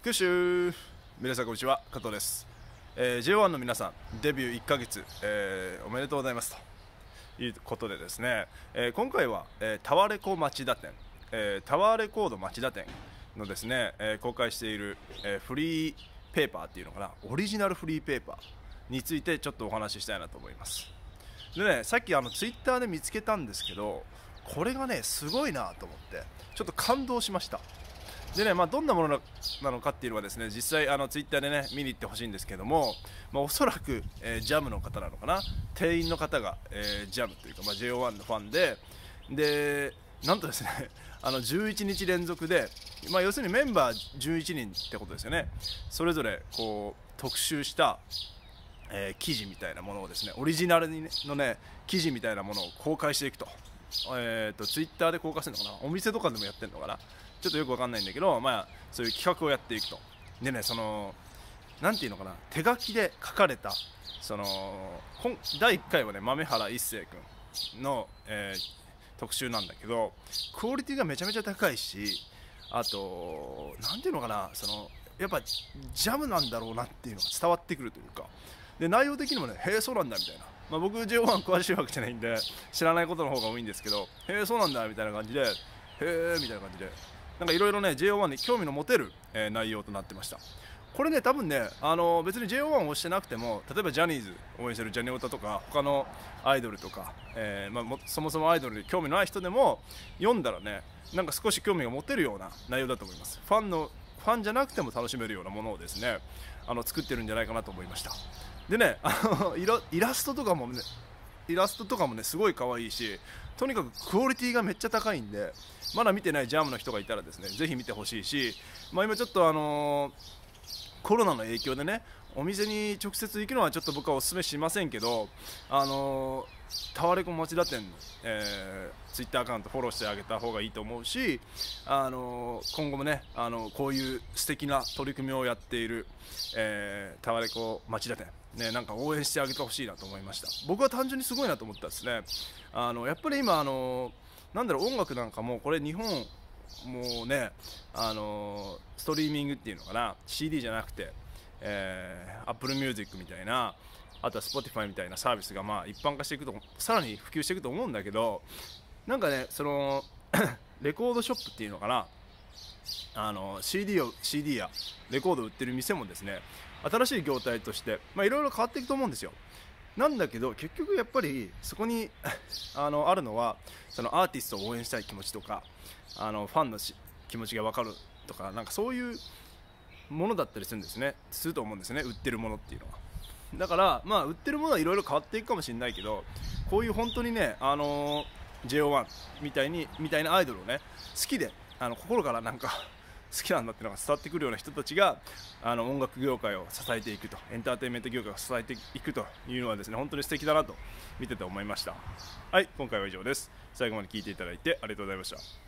九州皆さんこんにちは加藤です、えー、J1 の皆さんデビュー1ヶ月、えー、おめでとうございますということでですね、えー、今回は、えタワレコ町田店、えタワーレコード町田店のですね、え公開している、えフリーペーパーっていうのかなオリジナルフリーペーパーについてちょっとお話ししたいなと思いますでねさっきあのツイッターで見つけたんですけどこれがねすごいなと思ってちょっと感動しましたでね、まあ、どんなものなのかっていうのはですね実際あのツイッターでね見に行ってほしいんですけども、まあ、おそらく、えー、ジャムの方なのかな店員の方が、えー、ジャムというか、まあ、JO1 のファンででなんとですね あの11日連続で、まあ、要するにメンバー11人ってことですよねそれぞれこう特集したえー、記事みたいなものをですねオリジナルに、ね、のね記事みたいなものを公開していくと,、えーと、とツイッターで公開するのかなお店とかでもやってるのかなちょっとよくわかんないんだけど、まあ、そういう企画をやっていくと。でねその何て言うのかな手書きで書かれたその第1回はね豆原一成君の、えー、特集なんだけどクオリティがめちゃめちゃ高いしあと何ていうのかなそのやっぱジャムなんだろうなっていうのが伝わってくるというかで内容的にもねへえそうなんだみたいな、まあ、僕 JO1 詳しいわけじゃないんで知らないことの方が多いんですけどへえそうなんだみたいな感じでへえみたいな感じでなんかいろいろね JO1 に興味の持てる、え内容となってましたこれね多分ねあの別に JO1 を押してなくても例えばジャニーズ応援してるジャニオタとか他のアイドルとか、えー、まあ、そもそもアイドルで興味のない人でも読んだらねなんか少し興味が持てるような内容だと思いますファンのファンじゃなくても楽しめるようなものをですねあの作ってるんじゃないかなと思いましたでねあのイラストとかも、ね、イラストとかもねすごい可愛いしとにかくクオリティがめっちゃ高いんでまだ見てないジャムの人がいたらですねぜひ見てほしいし、まあ、今ちょっとあのーコロナの影響でねお店に直接行くのはちょっと僕はお勧めしませんけどあのタワレコ町田店の、えー、ツイッターアカウントフォローしてあげた方がいいと思うしあの今後もねあのこういう素敵な取り組みをやっている、えー、タワレコ町田店ね、なんか応援してあげてほしいなと思いました僕は単純にすごいなと思ったですねあのやっぱり今あのなんだろう音楽なんかもこれ日本もうねあのストリーミングっていうのかな CD じゃなくてえー、Apple Music みたいなあとは Spotify みたいなサービスがまあ一般化していくとさらに普及していくと思うんだけどなんかねその レコードショップっていうのかなあの CD, を CD やレコードを売ってる店もですね新しい業態としていろいろ変わっていくと思うんですよなんだけど結局やっぱりそこに あのあるのはそのアーティストを応援したい気持ちとかあのファンの気持ちが分かるとかなんかそういうものだったりするんですねすると思うんですね売ってるものっていうのはだからまあ売ってるものはいろいろ変わっていくかもしれないけどこういう本当にねあのー、JO1 みたいにみたいなアイドルをね好きであの心からなんか好きなんだってのが伝わってくるような人たちがあの音楽業界を支えていくとエンターテインメント業界を支えていくというのはですね本当に素敵だなと見てて思いましたはい今回は以上です最後まで聴いていただいてありがとうございました